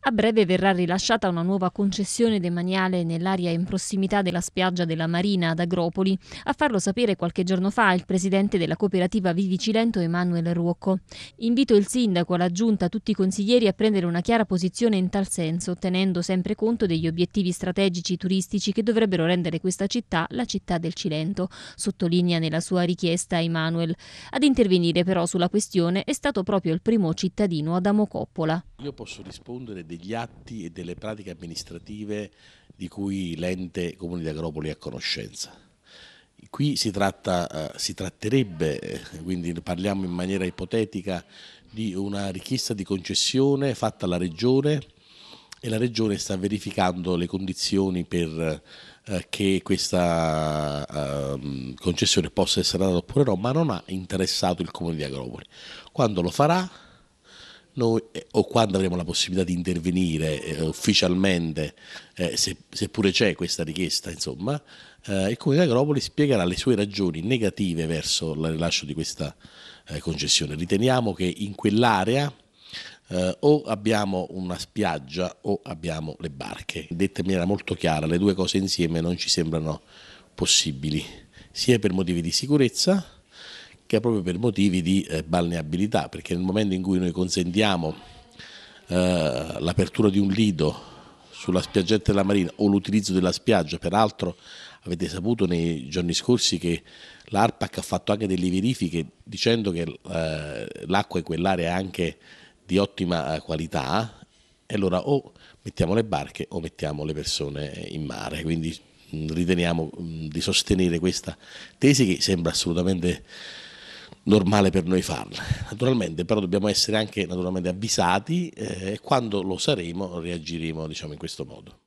A breve verrà rilasciata una nuova concessione demaniale nell'area in prossimità della spiaggia della Marina ad Agropoli. A farlo sapere qualche giorno fa il presidente della cooperativa Vivi Cilento, Emanuele Ruocco. Invito il sindaco, la giunta, tutti i consiglieri a prendere una chiara posizione in tal senso, tenendo sempre conto degli obiettivi strategici turistici che dovrebbero rendere questa città la città del Cilento, sottolinea nella sua richiesta Emanuele. Ad intervenire però sulla questione è stato proprio il primo cittadino Adamo Coppola. Io posso rispondere regole, degli atti e delle pratiche amministrative di cui l'ente Comune di Agropoli è a conoscenza. Qui si, tratta, eh, si tratterebbe, eh, quindi parliamo in maniera ipotetica, di una richiesta di concessione fatta alla Regione e la Regione sta verificando le condizioni per eh, che questa ehm, concessione possa essere data oppure no, ma non ha interessato il Comune di Agropoli. Quando lo farà noi eh, o quando avremo la possibilità di intervenire eh, ufficialmente, eh, se, seppure c'è questa richiesta, insomma, eh, il Comune di Agropoli spiegherà le sue ragioni negative verso il rilascio di questa eh, concessione. Riteniamo che in quell'area eh, o abbiamo una spiaggia o abbiamo le barche. Detta in maniera molto chiara, le due cose insieme non ci sembrano possibili, sia per motivi di sicurezza, che è proprio per motivi di eh, balneabilità, perché nel momento in cui noi consentiamo eh, l'apertura di un lido sulla spiaggetta della Marina o l'utilizzo della spiaggia, peraltro avete saputo nei giorni scorsi che l'ARPAC ha fatto anche delle verifiche dicendo che eh, l'acqua e quell'area è anche di ottima eh, qualità e allora o mettiamo le barche o mettiamo le persone in mare, quindi mm, riteniamo mm, di sostenere questa tesi che sembra assolutamente normale per noi farla. Naturalmente però dobbiamo essere anche avvisati eh, e quando lo saremo reagiremo diciamo, in questo modo.